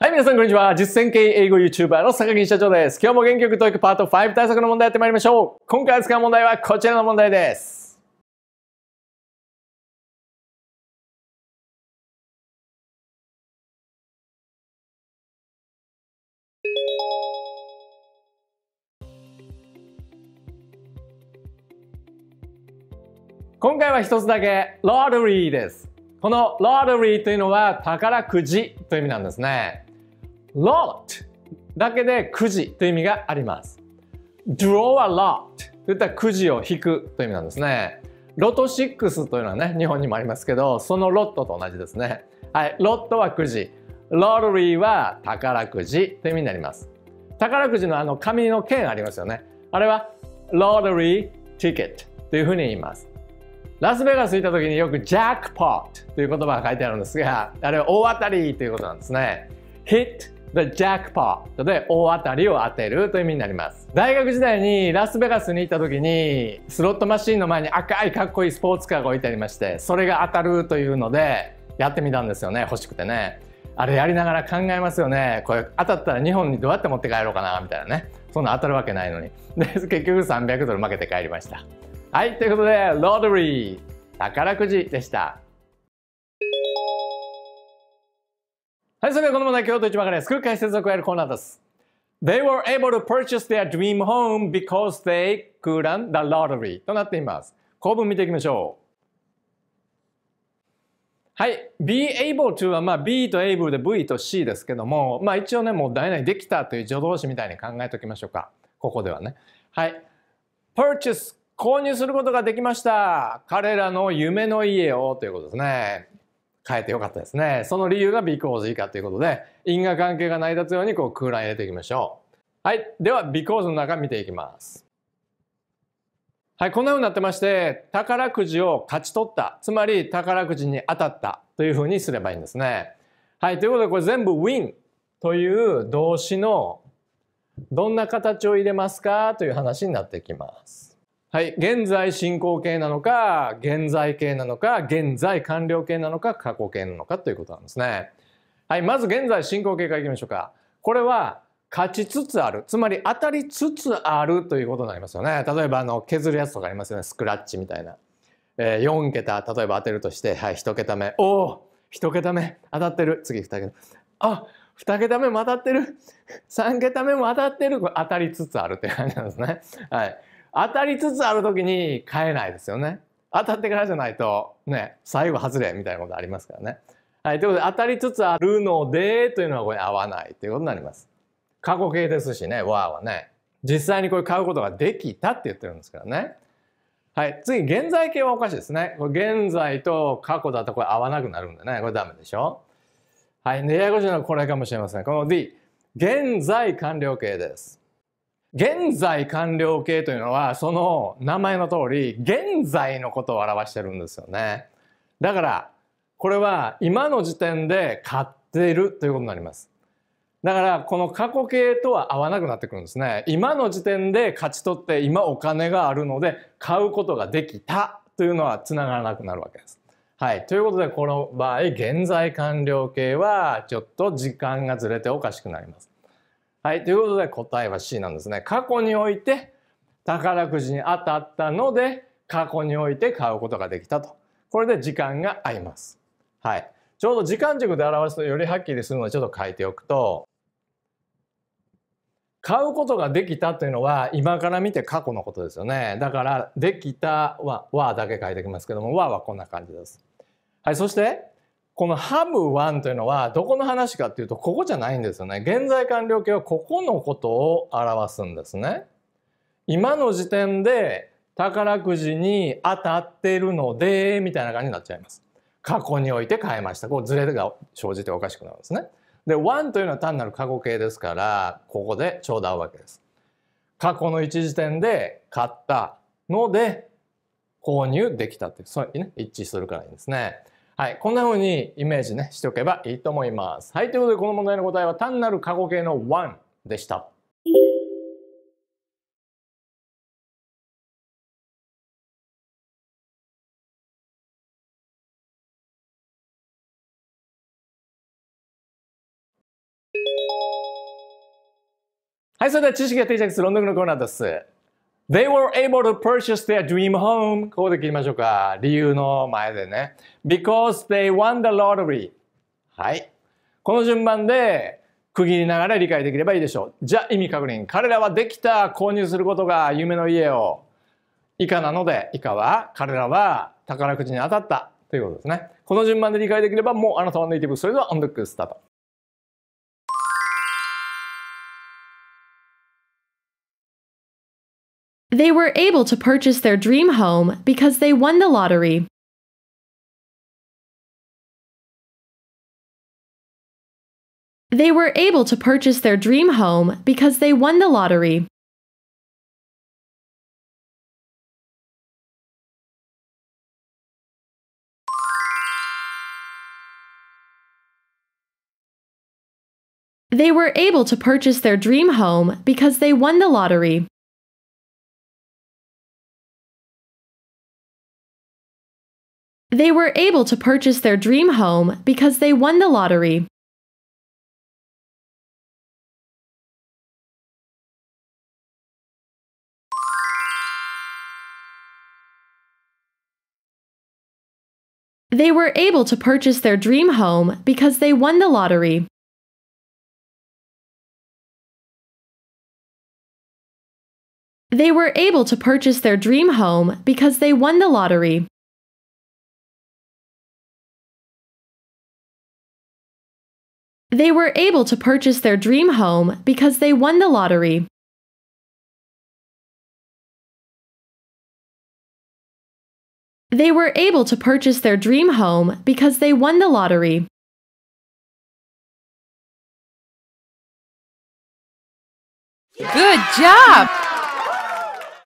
はい、皆さんこんにちは。実践系英語 YouTuber の坂木社長です。今日も元気よくトークパート5対策の問題やってまいりましょう。今回扱う問題はこちらの問題です。今回は一つだけ、ロードリーです。この lottery というのは宝くじという意味なんですね。lot だけでくじという意味があります。draw a lot といったらくじを引くという意味なんですね。ロト6というのはね、日本にもありますけど、そのロットと同じですね。はい、ロットはくじ。ローリーは宝くじという意味になります。宝くじのあの紙の券ありますよね。あれはローリーティケットというふうに言います。ラスベガスに行った時によくジャックポットという言葉が書いてあるんですが、あれは大当たりということなんですね。hit the jackpot で大当たりを当てるという意味になります。大学時代にラスベガスに行った時に、スロットマシンの前に赤いかっこいいスポーツカーが置いてありまして、それが当たるというので、やってみたんですよね、欲しくてね。あれやりながら考えますよね。これ当たったら日本にどうやって持って帰ろうかな、みたいなね。そんな当たるわけないのに。で、結局300ドル負けて帰りました。はい、ということで、ロードリー、宝くじでした。はい、それではこの問題、京都市場からす。う解説を加えるコーナーです。They were able to purchase their dream home because they could run the lottery となっています。構文見ていきましょう。はい。be able to は、まあ、b と able で v と c ですけども、まあ一応ね、もう代々できたという助動詞みたいに考えておきましょうか。ここではね。はい。purchase 購入することができました。彼らの夢の家をということですね。変えてよかったですね。その理由がビコーズ以下ということで、因果関係が成り立つようにこう空欄入れていきましょう。はい。では、ビコーズの中見ていきます。はい、こんな風になってまして、宝くじを勝ち取った、つまり宝くじに当たったという風にすればいいんですね。はい、ということでこれ全部 win という動詞のどんな形を入れますかという話になってきます。はい。現在進行形なのか、現在形なのか、現在完了形なのか、過去形なのかということなんですね。はい。まず現在進行形からいきましょうか。これは、勝ちつつある。つまり当たりつつあるということになりますよね。例えば、あの、削るやつとかありますよね。スクラッチみたいな。えー、4桁、例えば当てるとして、はい、1桁目。おお !1 桁目当たってる。次2桁。目。あ2桁目も当たってる。3桁目も当たってる。当たりつつあるって感じなんですね。はい。当たりつつある時に買えないですよね。当たってからじゃないとね、最後外れみたいなことありますからね。はい、ということで当たりつつあるのでというのはこれ合わないということになります。過去形ですしね、わーはね。実際にこれ買うことができたって言ってるんですからね。はい、次、現在形はおかしいですね。これ現在と過去だとこれ合わなくなるんでね、これダメでしょ。はい、ややこしいのはこれかもしれません。この D、現在完了形です。現在完了形というのは、その名前の通り、現在のことを表してるんですよね。だから、これは今の時点で買っているということになります。だから、この過去形とは合わなくなってくるんですね。今の時点で勝ち取って、今お金があるので、買うことができたというのはつながらなくなるわけです。はい。ということで、この場合、現在完了形は、ちょっと時間がずれておかしくなります。はい、ということで答えは C なんですね。過去において宝くじに当たったので過去において買うことができたと。これで時間が合います。はい。ちょうど時間軸で表すとよりはっきりするのでちょっと書いておくと買うことができたというのは今から見て過去のことですよね。だから「できたは」はだけ書いておきますけども「は」はこんな感じです。はい、そしてこのハム1というのはどこの話かっていうとここじゃないんですよね。現在完了形はここのことを表すんですね。今の時点で宝くじに当たってるのでみたいな感じになっちゃいます。過去において変えました。こうズレが生じておかしくなるんですね。で、1というのは単なる過去形ですから、ここでちょうど合うわけです。過去の一時点で買ったので購入できたっていう、そうね、一致するからいいんですね。はい、こんな風にイメージねしておけばいいと思います。はい、ということでこの問題の答えは単なる過去形の one でした。はい、それでは知識が定着する論グのコーナーです。They were able to purchase their dream home. ここで切りましょうか。理由の前でね。Because they won the lottery. はい。この順番で区切りながら理解できればいいでしょう。じゃあ意味確認。彼らはできた購入することが夢の家を。以下なので、以下は彼らは宝くじに当たったということですね。この順番で理解できればもうあなたはネイティブ。それではンックスタート。They were able to purchase their dream home because they won the lottery. They were able to purchase their dream home because they won the lottery. They were able to purchase their dream home because they won the lottery. They were able to purchase their dream home because they won the lottery. They were able to purchase their dream home because they won the lottery. They were able to purchase their dream home because they won the lottery. They were able to purchase their dream home because they won the lottery. They were able to purchase their dream home because they won the lottery. Good job!